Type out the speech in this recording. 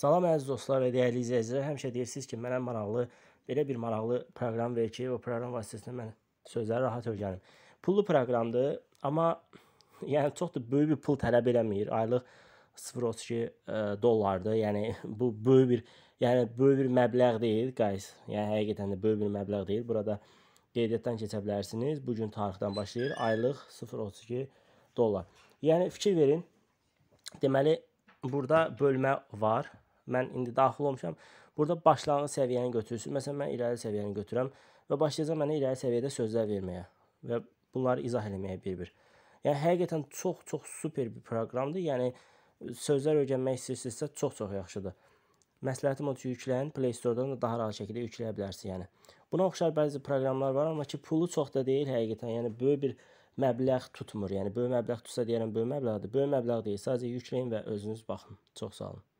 Salam əziz dostlar və dəyərli izləyicilər. Həmişə deyirsiniz ki, mənə maraqlı, belə bir maraqlı proqram ver ki, o proqram vasitəsilə mən sözləri rahat öyrənim. Pullu proqramdır, amma yəni çox da böyük bir pul tələb eləmir. Aylıq 0.32 e, dollardır. Yəni bu böyük bir, yəni böyük bir məbləğ deyil, guys. Yəni həqiqətən də böyük bir məbləğ deyil. Burada qeydiyyatdan keçə bilərsiniz. Bu gün tarixdən başlayır. Aylıq 0.32 dollar. Yəni fikir verin. Deməli burada bölmə var mən indi daxil olmuşam. Burada başlanğıc səviyyəni götürürsüz. Məsələn, mən irəli səviyyəni götürürəm və başlayacam mənə irəli səviyyədə sözlər verməyə və bunları izah eləməyə bir-bir. Yəni həqiqətən çox-çox super bir proqramdır. Yəni sözlər öyrənmək istəyirsinizsə çox-çox yaxşıdır. Məsləhətim odur ki, yükləyin Play Store-dan da daha rahat şəkildə yükləyə bilərsiniz, yəni. Buna oxşar bəzi proqramlar var, amma ki, pulu çox da deyil həqiqətən. Yəni böyük bir məbləğ tutmur. Yəni böyük məbləğ tutsa deyirəm, böyük məbləğdir. Böyük məbləğ deyil. Sadəcə yükləyin və özünüz baxın. Çox sağ olun.